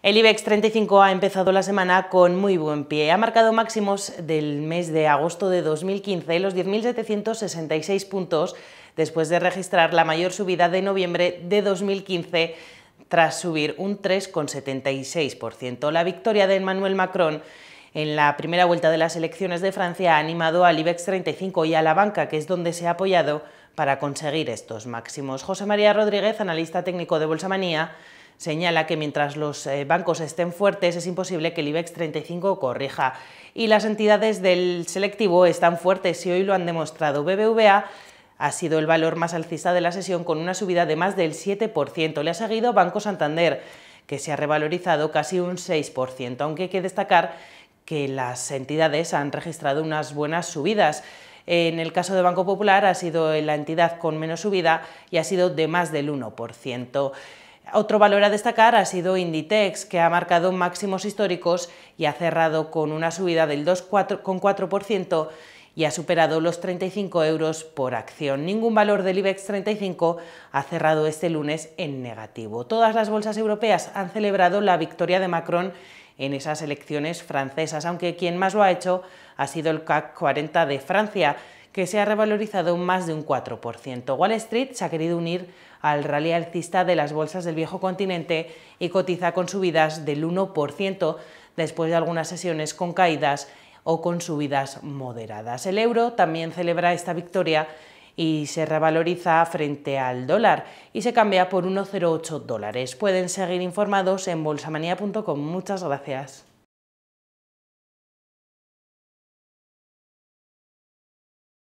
El IBEX 35 ha empezado la semana con muy buen pie. Ha marcado máximos del mes de agosto de 2015, los 10.766 puntos, después de registrar la mayor subida de noviembre de 2015 tras subir un 3,76%. La victoria de Emmanuel Macron en la primera vuelta de las elecciones de Francia ha animado al IBEX 35 y a la banca, que es donde se ha apoyado para conseguir estos máximos. José María Rodríguez, analista técnico de Bolsamanía, Señala que mientras los eh, bancos estén fuertes es imposible que el IBEX 35 corrija. Y las entidades del selectivo están fuertes y hoy lo han demostrado. BBVA ha sido el valor más alcista de la sesión con una subida de más del 7%. Le ha seguido Banco Santander, que se ha revalorizado casi un 6%, aunque hay que destacar que las entidades han registrado unas buenas subidas. En el caso de Banco Popular ha sido la entidad con menos subida y ha sido de más del 1%. Otro valor a destacar ha sido Inditex, que ha marcado máximos históricos y ha cerrado con una subida del 2,4% y ha superado los 35 euros por acción. Ningún valor del IBEX 35 ha cerrado este lunes en negativo. Todas las bolsas europeas han celebrado la victoria de Macron en esas elecciones francesas, aunque quien más lo ha hecho ha sido el CAC 40 de Francia, que se ha revalorizado más de un 4%. Wall Street se ha querido unir al rally alcista de las bolsas del viejo continente y cotiza con subidas del 1% después de algunas sesiones con caídas o con subidas moderadas. El euro también celebra esta victoria y se revaloriza frente al dólar y se cambia por 1,08 dólares. Pueden seguir informados en bolsamanía.com. Muchas gracias.